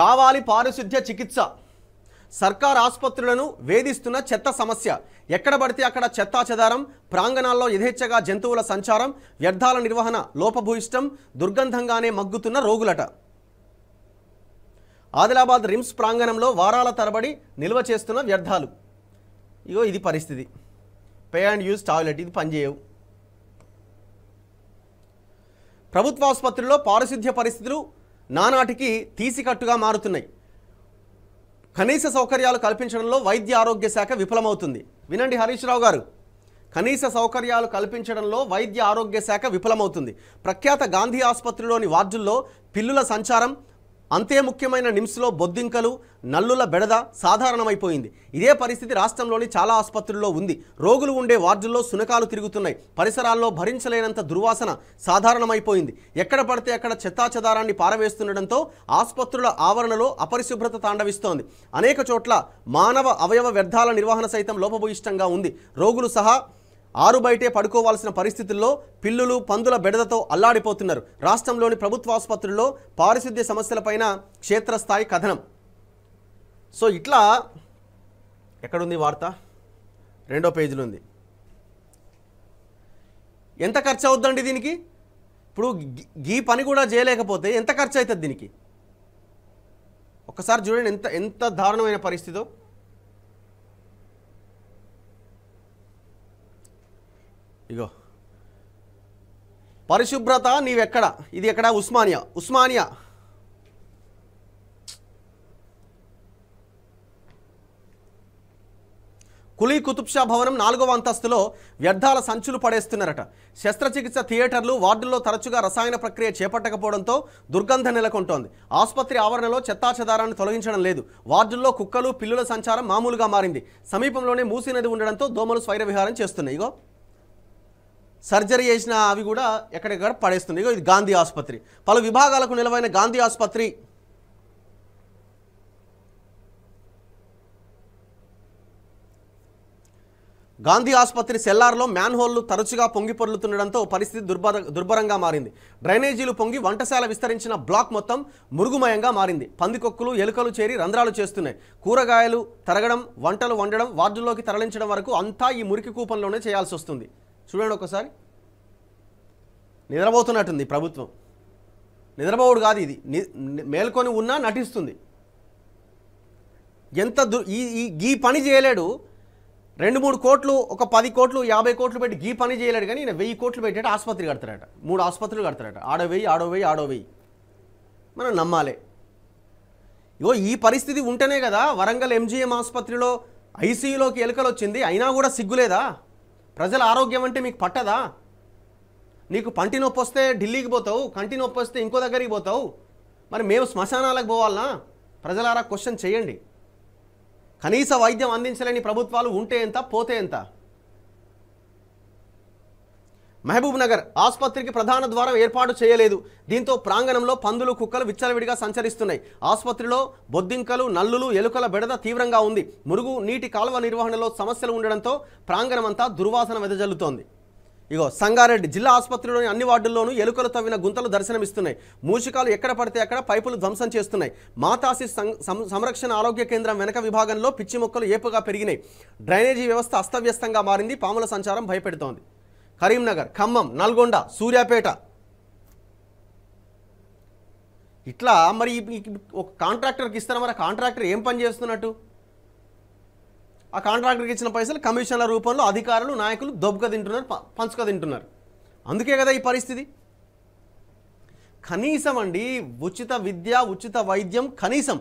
కావాలి పారిశుద్ధ్య చికిత్స సర్కార్ ఆసుపత్రులను వేధిస్తున్న చెత్త సమస్య ఎక్కడ పడితే అక్కడ చెత్తా చెదారం ప్రాంగణాల్లో యథేచ్ఛగా జంతువుల సంచారం వ్యర్థాల నిర్వహణ లోపభూయిష్టం దుర్గంధంగానే మగ్గుతున్న రోగులట ఆదిలాబాద్ రిమ్స్ ప్రాంగణంలో వారాల తరబడి నిల్వ చేస్తున్న వ్యర్థాలు ఇగో ఇది పరిస్థితి పే అండ్ యూజ్ టాయిలెట్ ఇది పనిచేయవు ప్రభుత్వాసుపత్రిలో పారిశుద్ధ్య పరిస్థితులు నానాటికి తీసికట్టుగా మారుతున్నాయి కనీస సౌకర్యాలు కల్పించడంలో వైద్య ఆరోగ్య శాఖ విఫలమవుతుంది వినండి హరీష్ రావు గారు కనీస సౌకర్యాలు కల్పించడంలో వైద్య ఆరోగ్య శాఖ విఫలమవుతుంది ప్రఖ్యాత గాంధీ ఆసుపత్రిలోని వార్డుల్లో పిల్లుల సంచారం అంతే ముఖ్యమైన నిమ్స్లో బొద్దింకలు నల్లుల బెడద సాధారణమైపోయింది ఇదే పరిస్థితి రాష్ట్రంలోని చాలా ఆసుపత్రుల్లో ఉంది రోగులు ఉండే వార్డుల్లో సునకాలు తిరుగుతున్నాయి పరిసరాల్లో భరించలేనంత దుర్వాసన సాధారణమైపోయింది ఎక్కడ పడితే అక్కడ చెత్తాచెదారాన్ని పారవేస్తుండటంతో ఆసుపత్రుల ఆవరణలో అపరిశుభ్రత తాండవిస్తోంది అనేక చోట్ల మానవ అవయవ వ్యర్థాల నిర్వహణ సైతం లోపభూయిష్టంగా ఉంది రోగులు సహా ఆరు బయటే పడుకోవాల్సిన పరిస్థితుల్లో పిల్లులు పందుల బెడదతో అల్లాడిపోతున్నారు రాష్ట్రంలోని ప్రభుత్వ ఆసుపత్రుల్లో పారిశుద్ధ్య సమస్యలపైన క్షేత్రస్థాయి కథనం సో ఇట్లా ఎక్కడుంది వార్త రెండో పేజీలో ఉంది ఎంత ఖర్చు అవుద్దండి దీనికి ఇప్పుడు గీ పని కూడా చేయలేకపోతే ఎంత ఖర్చు అవుతుంది దీనికి ఒకసారి చూడండి ఎంత ఎంత దారుణమైన పరిస్థితో ఇగో పరిశుభ్రత నీవెక్కడ ఇది ఎక్కడ ఉస్మానియా ఉస్మానియా కులీ కుతుబ్షా భవనం నాలుగవ అంతస్తులో వ్యర్థాల సంచులు పడేస్తున్నారట శస్త్రచికిత్స థియేటర్లు వార్డుల్లో తరచుగా రసాయన ప్రక్రియ చేపట్టకపోవడంతో దుర్గంధం నెలకొంటోంది ఆసుపత్రి ఆవరణలో చెత్తాచెదారాన్ని తొలగించడం లేదు వార్డుల్లో కుక్కలు పిల్లుల సంచారం మామూలుగా మారింది సమీపంలోనే మూసీ నది ఉండడంతో దోమలు స్వైర విహారం చేస్తున్నాయి ఇగో సర్జరీ చేసిన అవి కూడా ఎక్కడెక్కడ పడేస్తుంది ఇది గాంధీ ఆసుపత్రి పలు విభాగాలకు నిలవైన గాంధీ ఆసుపత్రి గాంధీ ఆసుపత్రి సెల్లార్లో మ్యాన్హోల్లు తరచుగా పొంగి పొర్లుతుండడంతో పరిస్థితి దుర్భర దుర్భరంగా మారింది డ్రైనేజీలు పొంగి వంటశాల విస్తరించిన బ్లాక్ మొత్తం మురుగుమయంగా మారింది పందికొక్కులు ఎలుకలు చేరి రంధ్రాలు చేస్తున్నాయి కూరగాయలు తరగడం వంటలు వండడం వార్డుల్లోకి తరలించడం వరకు అంతా ఈ మురికి కూపంలోనే చేయాల్సి వస్తుంది చూడండి ఒకసారి నిద్రపోతున్నట్టుంది ప్రభుత్వం నిద్రపోవుడు కాదు ఇది మేల్కొని ఉన్నా నటిస్తుంది ఎంత దు ఈ ఈ పని చేయలేడు రెండు మూడు కోట్లు ఒక పది కోట్లు యాభై కోట్లు పెట్టి గీ పని చేయలేడు కానీ ఈయన వెయ్యి కోట్లు పెట్టేట ఆసుపత్రి కడతాడట మూడు ఆసుపత్రులు కడతాడట ఆడో వెయ్యి ఆడో వెయ్యి ఆడో వెయ్యి మనం నమ్మాలి ఇగో ఈ పరిస్థితి ఉంటేనే కదా వరంగల్ ఎంజీఎం ఆసుపత్రిలో ఐసీయూలోకి ఎలుకలు వచ్చింది అయినా కూడా సిగ్గులేదా ప్రజల ఆరోగ్యం అంటే మీకు పట్టదా నీకు పంటి నొప్పి వస్తే ఢిల్లీకి పోతావు కంటి నొప్పి వస్తే ఇంకో దగ్గరికి పోతావు మరి మేము శ్మశానాలకు పోవాలనా ప్రజలారా క్వశ్చన్ చేయండి కనీస వైద్యం అందించలేని ప్రభుత్వాలు ఉంటే ఎంత పోతే ఎంత మహబూబ్ నగర్ ఆసుపత్రికి ప్రధాన ద్వారం ఏర్పాటు చేయలేదు దీంతో ప్రాంగణంలో పందులు కుక్కలు విచ్చలవిడిగా సంచరిస్తున్నాయి ఆసుపత్రిలో బొద్దింకలు నల్లులు ఎలుకల బెడద తీవ్రంగా ఉంది మురుగు నీటి కాలువ నిర్వహణలో సమస్యలు ఉండడంతో ప్రాంగణమంతా దుర్వాసన వెదజల్లుతోంది ఇగో సంగారెడ్డి జిల్లా ఆసుపత్రిలోని అన్ని వార్డుల్లోనూ ఎలుకలు తవ్విన గుంతలు దర్శనమిస్తున్నాయి మూషికాలు ఎక్కడ పడితే అక్కడ పైపులు ధ్వంసం చేస్తున్నాయి మాతాసి సంరక్షణ ఆరోగ్య కేంద్రం వెనక విభాగంలో పిచ్చి మొక్కలు ఏపుగా పెరిగినాయి డ్రైనేజీ వ్యవస్థ అస్తవ్యస్తంగా మారింది పాముల సంచారం భయపెడుతోంది కరీంనగర్ ఖమ్మం నల్గొండ సూర్యాపేట ఇట్లా మరి ఒక కాంట్రాక్టర్కి ఇస్తారా మరి కాంట్రాక్టర్ ఏం పని చేస్తున్నట్టు ఆ కాంట్రాక్టర్కి ఇచ్చిన పైసలు కమిషన్ల రూపంలో అధికారులు నాయకులు దొబ్బక తింటున్నారు పంచుక తింటున్నారు అందుకే కదా ఈ పరిస్థితి కనీసం అండి ఉచిత విద్య ఉచిత వైద్యం కనీసం